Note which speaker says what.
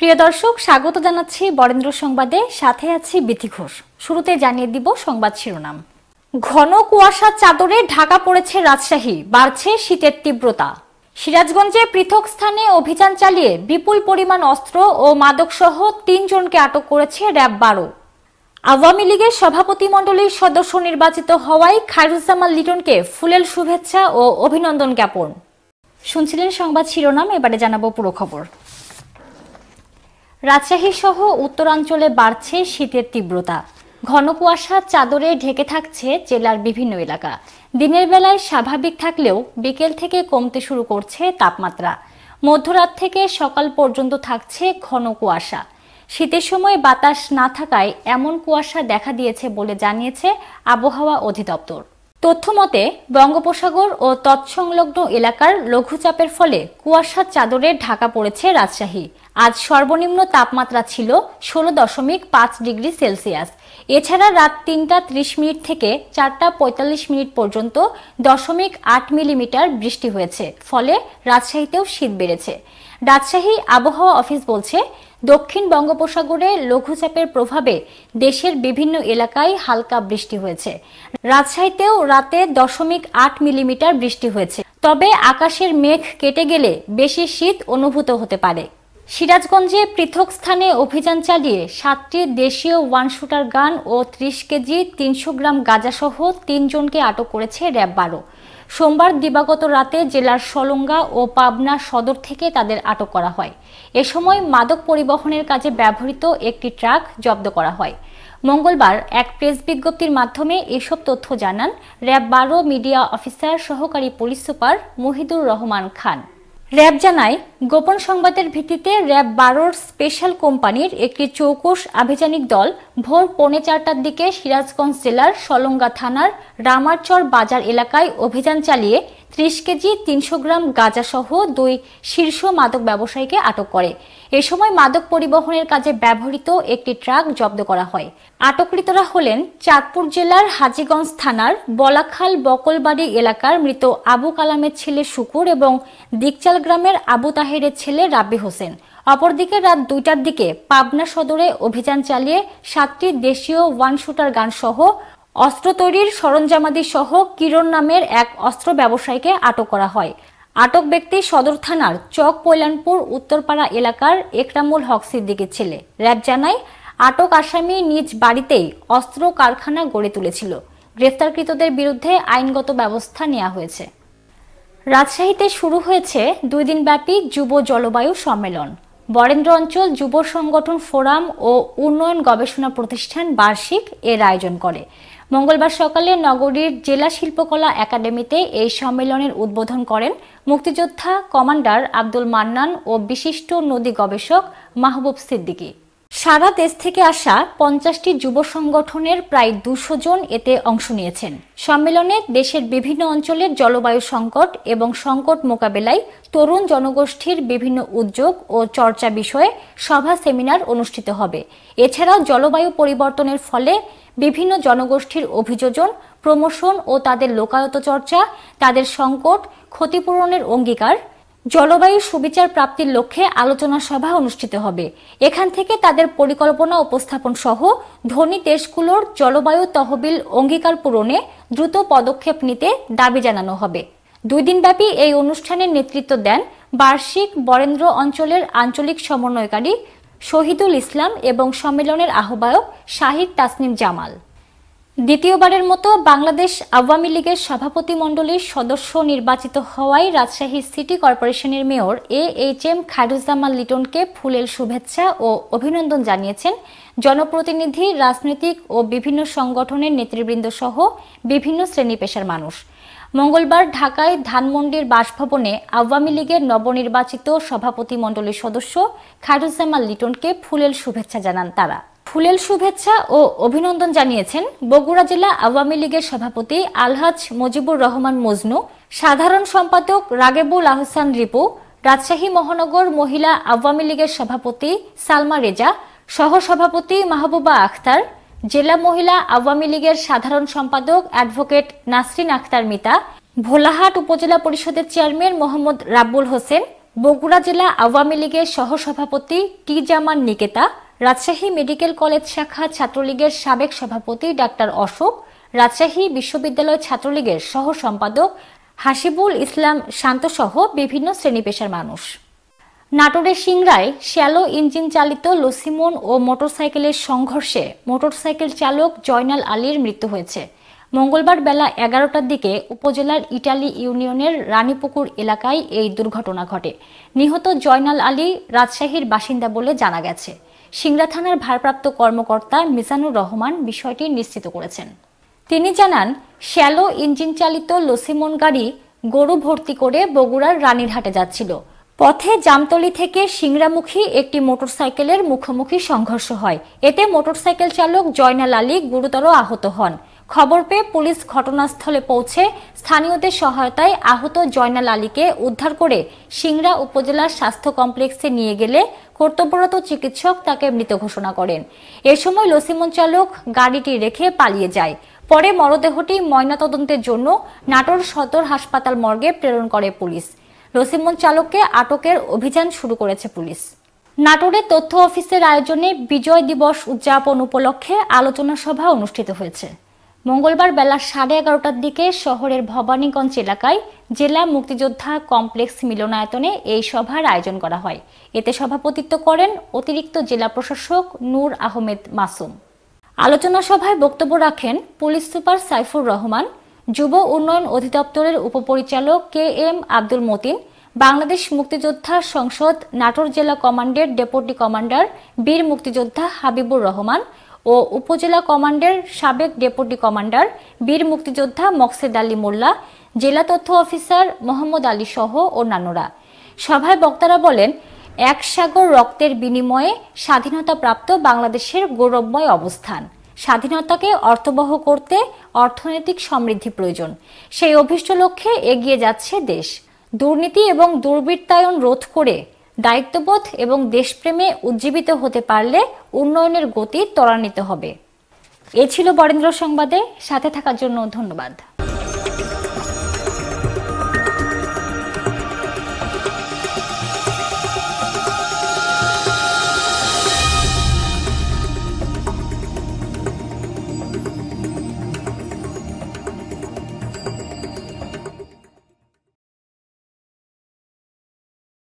Speaker 1: প্রিয় দর্শক স্বাগত জানাচ্ছি বরেন্দ্র সংবাদে সাথে আছি বিথি ঘোষ শুরুতে জানিয়ে দিব সংবাদ শিরোনাম ঘন কুয়াশার চাদরে ঢাকা পড়েছে রাজশাহী বাড়ছে শীতের তীব্রতা সিরাজগঞ্জে পৃথক স্থানে অভিযান চালিয়ে বিপুল পরিমাণ অস্ত্র ও মাদকসহ তিনজনকে আটক করেছে র্যাব বারো আওয়ামী লীগের সভাপতিমণ্ডলীর সদস্য নির্বাচিত হওয়ায় খায়রুজ্জামান লিটনকে ফুলেল শুভেচ্ছা ও অভিনন্দন জ্ঞাপন শুনছিলেন সংবাদ শিরোনাম এবারে জানাবো পুরো খবর রাজশাহী সহ উত্তরাঞ্চলে বাড়ছে শীতের তীব্রতা ঘন কুয়াশা চাদরে ঢেকে থাকছে জেলার বিভিন্ন এলাকা দিনের বেলায় স্বাভাবিক থাকলেও বিকেল থেকে কমতে শুরু করছে তাপমাত্রা মধ্যরাত থেকে সকাল পর্যন্ত থাকছে ঘন কুয়াশা শীতের সময় বাতাস না থাকায় এমন কুয়াশা দেখা দিয়েছে বলে জানিয়েছে আবহাওয়া অধিদপ্তর তথ্যমতে বঙ্গোপসাগর ও তৎসংলগ্ন এলাকার লঘুচাপের ফলে কুয়াশার চাদরে ঢাকা পড়েছে রাজশাহী আজ সর্বনিম্ন তাপমাত্রা ছিল ষোলো দশমিক পাঁচ ডিগ্রি সেলসিয়াস এছাড়া রাত তিনটা ত্রিশ মিনিট থেকে চারটা পঁয়তাল্লিশ মিনিট পর্যন্ত দশমিক আট মিলিমিটার বৃষ্টি হয়েছে ফলে রাজশাহীতেও শীত বেড়েছে রাজশাহী আবহাওয়া অফিস বলছে দক্ষিণ বঙ্গোপসাগরে লঘুচাপের প্রভাবে দেশের বিভিন্ন এলাকায় হালকা বৃষ্টি হয়েছে রাজশাহীতেও রাতে দশমিক আট মিলিমিটার বৃষ্টি হয়েছে তবে আকাশের মেঘ কেটে গেলে বেশি শীত অনুভূত হতে পারে সিরাজগঞ্জে পৃথক স্থানে অভিযান চালিয়ে সাতটি দেশীয় ওয়ান শুটার গান ও ত্রিশ কেজি তিনশো গ্রাম গাঁজাসহ তিনজনকে আটক করেছে র্যাব বারো সোমবার দিবাগত রাতে জেলার সলঙ্গা ও পাবনা সদর থেকে তাদের আটক করা হয় এ সময় মাদক পরিবহনের কাজে ব্যবহৃত একটি ট্রাক জব্দ করা হয় মঙ্গলবার এক প্রেস বিজ্ঞপ্তির মাধ্যমে এসব তথ্য জানান র্যাব বারো মিডিয়া অফিসার সহকারী police super Mohidur Rahman Khan RAB জানায় গোপন সংবাদের ভিত্তিতে র্যাব বারোর স্পেশাল কোম্পানির একটি চৌকুশ আভিযানিক দল ভোর পৌনে চারটার দিকে সিরাজগঞ্জ জেলার সলঙ্গা থানার রামারচর বাজার এলাকায় অভিযান চালিয়ে ত্রিশ কেজি তিনশো গ্রাম গাঁজাসহ দুই শীর্ষ মাদক ব্যবসায়ীকে আটক করে এ সময় মাদক পরিবহনের কাজে ব্যবহৃত একটি ট্রাক জব্দ করা হয় আটককৃতরা হলেন চাঁদপুর জেলার হাজিগঞ্জ থানার বলাখাল বকলবাড়ি এলাকার মৃত আবু কালামের ছেলে শুকুর এবং দিকচাল গ্রামের আবু তাহেরের ছেলে রাব্বি হোসেন অপরদিকে রাত দুইটার দিকে পাবনা সদরে অভিযান চালিয়ে সাতটি দেশীয় ওয়ান শুটার গানসহ অস্ত্র তৈরির সরঞ্জামাদি সহ কিরণ নামের এক অস্ত্র ব্যবসায়ীকে আটক করা হয় আটক ব্যক্তি সদর থানার চক পৈলানপুর উত্তরপাড়া এলাকার একরামুল হক সিদ্দিকের ছেলে র্যাব জানায় আটক আসামি নিজ বাড়িতেই অস্ত্র কারখানা গড়ে তুলেছিল গ্রেফতারকৃতদের বিরুদ্ধে আইনগত ব্যবস্থা নেওয়া হয়েছে রাজশাহীতে শুরু হয়েছে দুই দিনব্যাপী যুব জলবায়ু সম্মেলন বরেন্দ্র অঞ্চল যুব সংগঠন ফোরাম ও উন্নয়ন গবেষণা প্রতিষ্ঠান বার্ষিক এর আয়োজন করে মঙ্গলবার সকালে নগরীর জেলা শিল্পকলা একাডেমিতে এই সম্মেলনের উদ্বোধন করেন মুক্তিযোদ্ধা কমান্ডার আব্দুল মান্নান ও বিশিষ্ট নদী গবেষক মাহবুব সিদ্দিকী সারা দেশ থেকে আসা পঞ্চাশটি যুব সংগঠনের প্রায় দুশো জন এতে অংশ নিয়েছেন সম্মেলনে দেশের বিভিন্ন অঞ্চলের জলবায়ু সংকট এবং সংকট মোকাবেলায় তরুণ জনগোষ্ঠীর বিভিন্ন উদ্যোগ ও চর্চা বিষয়ে সভা সেমিনার অনুষ্ঠিত হবে এছাড়াও জলবায়ু পরিবর্তনের ফলে বিভিন্ন জনগোষ্ঠীর অভিযোজন প্রমোশন ও তাদের লোকায়ত চর্চা তাদের সংকট ক্ষতিপূরণের অঙ্গীকার জলবায়ু সুবিচার প্রাপ্তির লক্ষ্যে আলোচনা সভা অনুষ্ঠিত হবে এখান থেকে তাদের পরিকল্পনা উপস্থাপন সহ ধনী দেশগুলোর জলবায়ু তহবিল অঙ্গীকার পূরণে দ্রুত পদক্ষেপ নিতে দাবি জানানো হবে দুই দিনব্যাপী এই অনুষ্ঠানের নেতৃত্ব দেন বার্ষিক বরেন্দ্র অঞ্চলের আঞ্চলিক সমন্বয়কারী শহীদুল ইসলাম এবং সম্মেলনের আহ্বায়ক শাহিদ তাসনিম জামাল দ্বিতীয়বারের মতো বাংলাদেশ আওয়ামী লীগের সভাপতিমণ্ডলীর সদস্য নির্বাচিত হওয়ায় রাজশাহী সিটি কর্পোরেশনের mayor A H M Khairuzzaman লিটনকে ফুলেল শুভেচ্ছা ও অভিনন্দন জানিয়েছেন জনপ্রতিনিধি রাজনৈতিক ও বিভিন্ন সংগঠনের নেতৃবৃন্দ সহ বিভিন্ন শ্রেণী পেশার মানুষ মঙ্গলবার ঢাকায় ধানমন্ডির বাসভবনে আওয়ামী লীগের নবনির্বাচিত সভাপতিমণ্ডলীর সদস্য খায়রুজ্জামান লিটনকে ফুলেল শুভেচ্ছা জানান তারা ফুলেল শুভেচ্ছা ও অভিনন্দন জানিয়েছেন বগুড়া জেলা আওয়ামী লীগের সভাপতি আলহাজ মজিবুর রহমান মজনু সাধারণ সম্পাদক রাগেবুল আহসান রিপু রাজশাহী মহানগর মহিলা আওয়ামী লীগের সভাপতি সালমা রেজা সহসভাপতি মাহবুবা আখতার জেলা মহিলা আওয়ামী লীগের সাধারণ সম্পাদক অ্যাডভোকেট নাসরিন আখতার মিতা ভোলাহাট উপজেলা পরিষদের চেয়ারম্যান মোহাম্মদ রাব্বুল হোসেন বগুড়া জেলা আওয়ামী লীগের সহসভাপতি T Zaman Niketa Rajshahi medical college শাখা ছাত্রলীগের সাবেক সভাপতি ডাক্তার অশোক রাজশাহী বিশ্ববিদ্যালয় ছাত্রলীগের সহ সম্পাদক হাসিবুল ইসলাম শান্তসহ বিভিন্ন শ্রেণী পেশার মানুষ নাটোরের সিংড়ায় শ্যালো ইঞ্জিন চালিত লসিমন ও মোটরসাইকেলের সংঘর্ষে মোটরসাইকেল চালক জয়নাল আলীর মৃত্যু হয়েছে মঙ্গলবার বেলা এগারোটার দিকে উপজেলার ইটালি ইউনিয়নের রানীপুকুর এলাকায় এই দুর্ঘটনা ঘটে নিহত জয়নাল আলী রাজশাহীর বাসিন্দা বলে জানা গেছে সিংড়া থানার ভারপ্রাপ্ত কর্মকর্তা মিজানুর রহমান বিষয়টি নিশ্চিত করেছেন তিনি জানান শ্যালো ইঞ্জিন চালিত লসিমন গাড়ি গরু ভর্তি করে বগুড়ার রানীরহাটে যাচ্ছিল পথে জামতলি থেকে সিংড়ামুখী একটি মোটরসাইকেলের মুখোমুখি সংঘর্ষ হয় এতে মোটরসাইকেল চালক জয়নাল আলী গুরুতর আহত হন খবর পেয়ে পুলিশ ঘটনাস্থলে পৌঁছে স্থানীয়দের সহায়তায় আহত জয়নাল আলীকে উদ্ধার করে সিংড়া উপজেলার স্বাস্থ্য কমপ্লেক্সে নিয়ে গেলে কর্তব্যরত চিকিৎসক তাকে মৃত ঘোষণা করেন এ সময় লসিমন চালক গাড়িটি রেখে পালিয়ে যায় পরে মরদেহটি ময়নাতদন্তের জন্য নাটোর সদর হাসপাতাল মর্গে প্রেরণ করে পুলিশ লসিমন চালককে আটকের অভিযান শুরু করেছে পুলিশ নাটোরে তথ্য অফিসের আয়োজনে বিজয় দিবস উদযাপন উপলক্ষে আলোচনা সভা অনুষ্ঠিত হয়েছে মঙ্গলবার বেলা সাড়ে এগারোটার দিকে শহরের ভবানীগঞ্জ এলাকায় জেলা মুক্তিযোদ্ধা কমপ্লেক্স মিলনায়তনে এই সভার আয়োজন করা হয় এতে সভাপতিত্ব করেন অতিরিক্ত জেলা প্রশাসক নূর আহমেদ মাসুম আলোচনা সভায় বক্তব্য রাখেন পুলিশ সুপার সাইফুর রহমান যুব উন্নয়ন অধিদপ্তরের উপপরিচালক কে এম আব্দুল মতিন বাংলাদেশ মুক্তিযোদ্ধা সংসদ নাটোর জেলা কমান্ডের ডেপুটি কমান্ডার বীর মুক্তিযোদ্ধা হাবিবুর রহমান ও উপজেলা কমান্ডের সাবেক ডেপুটি কমান্ডার বীর মুক্তিযোদ্ধা মকসেদ আলী মোল্লা জেলা তথ্য অফিসার মোহাম্মদ আলী সহ অন্যান্যরা সভায় বক্তারা বলেন এক সাগর রক্তের বিনিময়ে স্বাধীনতা প্রাপ্ত বাংলাদেশের গৌরবময় অবস্থান স্বাধীনতাকে অর্থবহ করতে অর্থনৈতিক সমৃদ্ধি প্রয়োজন সেই অভিষ্ট লক্ষ্যে এগিয়ে যাচ্ছে দেশ দুর্নীতি এবং দুর্বৃত্তায়ন রোধ করে দায়িত্ববোধ এবং দেশপ্রেমে উজ্জীবিত হতে পারলে উন্নয়নের গতি ত্বরান্বিত হবে এ ছিল বরেন্দ্র সংবাদে সাথে থাকার জন্য ধন্যবাদ